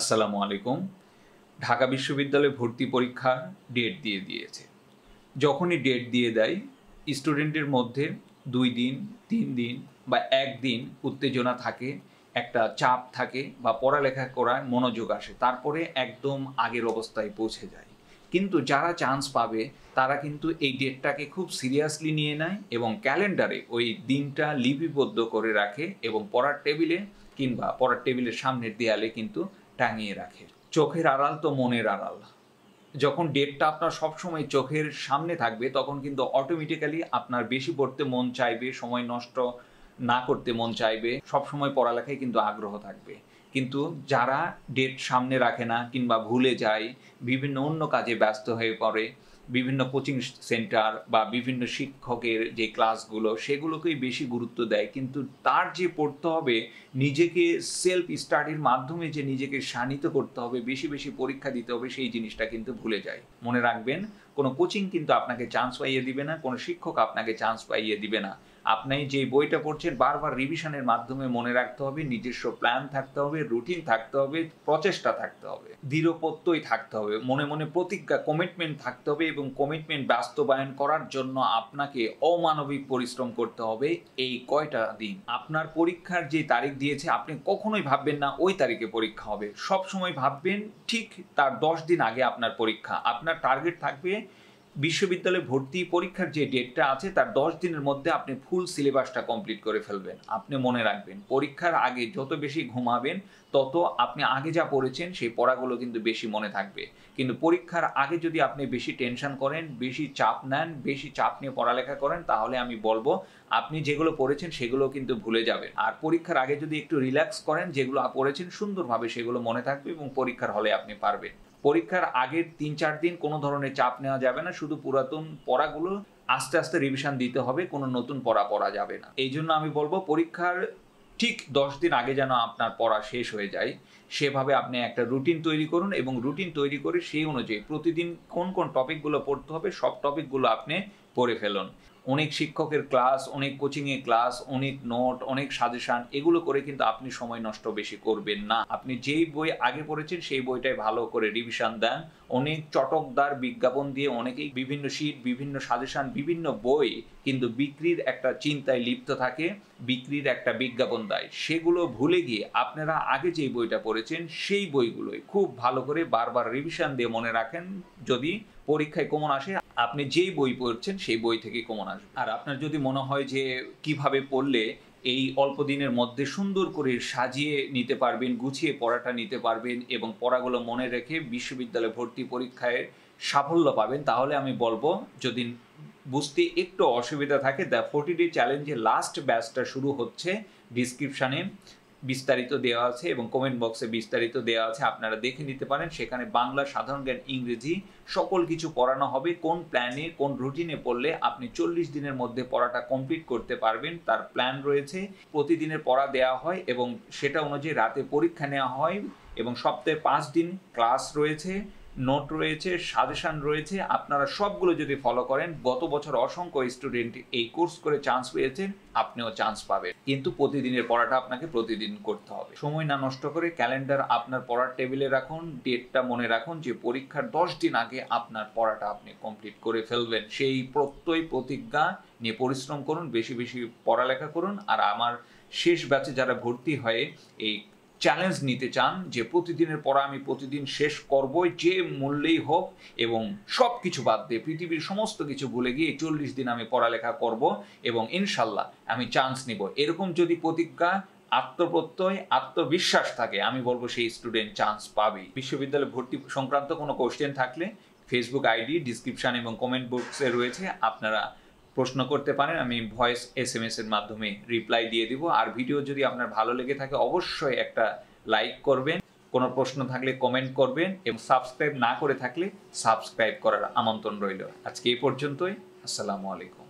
আসসালামু আলাইকুম ঢাকা বিশ্ববিদ্যালয়ে ভর্তি পরীক্ষার ডেট দিয়ে দিয়েছে যখনই ডেট দিয়ে দেয় স্টুডেন্টের মধ্যে দুই দিন তিন দিন বা একদিন উত্তেজনা থাকে একটা চাপ থাকে বা পড়ালেখা করার মনোযোগ আসে তারপরে একদম আগের অবস্থায় পৌঁছে যায় কিন্তু যারা চান্স পাবে তারা কিন্তু এই ডেটটাকে খুব সিরিয়াসলি নিয়ে নেয় এবং ক্যালেন্ডারে ওই দিনটা লিপিবদ্ধ করে রাখে এবং পড়ার টেবিলে কিংবা পড়ার টেবিলের সামনের দেয়ালে কিন্তু টাঙিয়ে রাখে চোখের আড়াল তো মনের আড়াল যখন ডেটটা আপনার সবসময় চোখের সামনে থাকবে তখন কিন্তু অটোমেটিক্যালি আপনার বেশি পড়তে মন চাইবে সময় নষ্ট না করতে মন চাইবে সবসময় পড়ালেখায় কিন্তু আগ্রহ থাকবে কিন্তু যারা ডেট সামনে রাখে না কিংবা ভুলে যায় বিভিন্ন অন্য কাজে ব্যস্ত হয়ে পড়ে বিভিন্ন কোচিং সেন্টার বা বিভিন্ন শিক্ষকের যে ক্লাসগুলো সেগুলোকেই বেশি গুরুত্ব দেয় কিন্তু তার যে পড়তে হবে নিজেকে সেলফ স্টাডির মাধ্যমে যে নিজেকে শানিত করতে হবে বেশি বেশি পরীক্ষা দিতে হবে সেই জিনিসটা কিন্তু ভুলে যায় মনে রাখবেন কোনো কোচিং কিন্তু আপনাকে চান্স পাইয়ে দিবে না কোনো শিক্ষক আপনাকে চান্স পাইয়ে দিবে না আপনি যে বইটা পড়ছেন বারবার রিভিশনের মাধ্যমে মনে রাখতে হবে নিজস্ব প্ল্যান থাকতে হবে রুটিন থাকতে হবে প্রচেষ্টা থাকতে হবে দৃঢ়প্রত্যয় থাকতে হবে মনে মনে প্রতিজ্ঞা কমিটমেন্ট থাকতে হবে এবং কমিটমেন্ট বাস্তবায়ন করার জন্য আপনাকে অমানবিক পরিশ্রম করতে হবে এই কয়টা দিন আপনার পরীক্ষার যে তারিখ দিয়েছে আপনি কখনোই ভাববেন না ওই তারিখে পরীক্ষা হবে সব সময় ভাববেন ঠিক তার দশ দিন আগে আপনার পরীক্ষা আপনার টার্গেট থাকবে বিশ্ববিদ্যালয়ে ভর্তি পরীক্ষার যে ডেটটা আছে তার দশ দিনের মধ্যে আপনি ফুল সিলেবাসটা কমপ্লিট করে ফেলবেন আপনি মনে রাখবেন পরীক্ষার আগে যত বেশি ঘুমাবেন তত আপনি আগে যা পড়েছেন সেই পড়াগুলো কিন্তু বেশি মনে থাকবে কিন্তু পরীক্ষার আগে যদি আপনি বেশি টেনশন করেন বেশি চাপ নেন বেশি চাপ নিয়ে পড়ালেখা করেন তাহলে আমি বলবো আপনি যেগুলো পড়েছেন সেগুলো কিন্তু ভুলে যাবেন আর পরীক্ষার আগে যদি একটু রিল্যাক্স করেন যেগুলো পড়েছেন সুন্দরভাবে সেগুলো মনে থাকবে এবং পরীক্ষার হলে আপনি পারবেন পরীক্ষার আগের তিন চার দিন কোনো ধরনের চাপ নেওয়া যাবে না শুধু পুরাতন পড়াগুলো আস্তে আস্তে রিভিশন দিতে হবে কোনো নতুন পড়া পড়া যাবে না এই জন্য আমি বলবো পরীক্ষার ঠিক দশ দিন আগে যেন আপনার পড়া শেষ হয়ে যায় সেভাবে আপনি একটা রুটিন তৈরি করুন এবং রুটিন তৈরি করে সেই অনুযায়ী প্রতিদিন কোন কোন টপিকগুলো পড়তে হবে সব টপিকগুলো আপনি পড়ে ফেলুন অনেক শিক্ষকের ক্লাস অনেক কোচিংয়ে ক্লাস অনেক নোট অনেক সাজেশান এগুলো করে কিন্তু আপনি সময় নষ্ট বেশি করবেন না আপনি যেই বই আগে পড়েছেন সেই বইটাই ভালো করে রিভিশন দেন অনেক চটকদার বিজ্ঞাপন দিয়ে অনেকেই বিভিন্ন শীত বিভিন্ন সাজেশান বিভিন্ন বই কিন্তু বিক্রির একটা চিন্তায় লিপ্ত থাকে বিক্রির একটা বিজ্ঞাপন দেয় সেগুলো ভুলে গিয়ে আপনারা আগে যেই বইটা পড়েছেন সেই বইগুলোই খুব ভালো করে বারবার রিভিশন দিয়ে মনে রাখেন যদি পরীক্ষায় কমন আসে আপনি যেই বই পড়ছেন সেই বই থেকে কমন আসবে আর আপনার যদি মনে হয় যে কিভাবে পড়লে এই অল্প দিনের মধ্যে সুন্দর করে সাজিয়ে নিতে পারবেন গুছিয়ে পড়াটা নিতে পারবেন এবং পড়াগুলো মনে রেখে বিশ্ববিদ্যালয় ভর্তি পরীক্ষায় সাফল্য পাবেন তাহলে আমি বলবো যদি বুঝতে একটু অসুবিধা থাকে দ্য ফোর্টি ডে চ্যালেঞ্জে লাস্ট ব্যাচটা শুরু হচ্ছে ডিসক্রিপশানে বিস্তারিত দেওয়া আছে এবং কমেন্ট বক্সে বিস্তারিত দেওয়া আছে আপনারা দেখে নিতে পারেন সেখানে বাংলা সাধারণ জ্ঞান ইংরেজি সকল কিছু পড়ানো হবে কোন প্ল্যানে কোন রুটিনে পড়লে আপনি চল্লিশ দিনের মধ্যে পড়াটা কমপ্লিট করতে পারবেন তার প্ল্যান রয়েছে প্রতিদিনের পড়া দেওয়া হয় এবং সেটা অনুযায়ী রাতে পরীক্ষা নেওয়া হয় এবং সপ্তাহে পাঁচ দিন ক্লাস রয়েছে নোট রয়েছে সাজেশান রয়েছে আপনারা সবগুলো যদি ফলো করেন গত বছর অসংখ্য স্টুডেন্ট এই কোর্স করে চান্স পেয়েছেন আপনিও চান্স পাবেন কিন্তু প্রতিদিনের পড়াটা আপনাকে প্রতিদিন করতে হবে সময় না নষ্ট করে ক্যালেন্ডার আপনার পড়ার টেবিলে রাখুন ডেটটা মনে রাখুন যে পরীক্ষার দশ দিন আগে আপনার পড়াটা আপনি কমপ্লিট করে ফেলবেন সেই প্রত্যয় প্রতিজ্ঞা নিয়ে পরিশ্রম করুন বেশি বেশি পড়ালেখা করুন আর আমার শেষ ব্যাচে যারা ভর্তি হয়ে এই চ্যালেঞ্জ নিতে চান যে প্রতিদিনের পর আমি প্রতিদিন শেষ করব যে মূল্যেই হোক এবং সব কিছু বাদ দিয়ে পৃথিবীর সমস্ত কিছু ভুলে গিয়ে চল্লিশ দিন আমি পড়ালেখা করব এবং ইনশাল্লাহ আমি চান্স নিব এরকম যদি প্রতিজ্ঞা আত্মপ্রত্যয় আত্মবিশ্বাস থাকে আমি বলবো সেই স্টুডেন্ট চান্স পাবে বিশ্ববিদ্যালয়ে ভর্তি সংক্রান্ত কোনো কোশ্চেন থাকলে ফেসবুক আইডি ডিসক্রিপশান এবং কমেন্ট বক্সে রয়েছে আপনারা প্রশ্ন করতে পারেন আমি ভয়েস এস এম এস এর মাধ্যমে রিপ্লাই দিয়ে দিব আর ভিডিও যদি আপনার ভালো লেগে থাকে অবশ্যই একটা লাইক করবেন কোনো প্রশ্ন থাকলে কমেন্ট করবেন এবং সাবস্ক্রাইব না করে থাকলে সাবস্ক্রাইব করার আমন্ত্রণ রইল আজকে এই পর্যন্তই আসসালামু আলাইকুম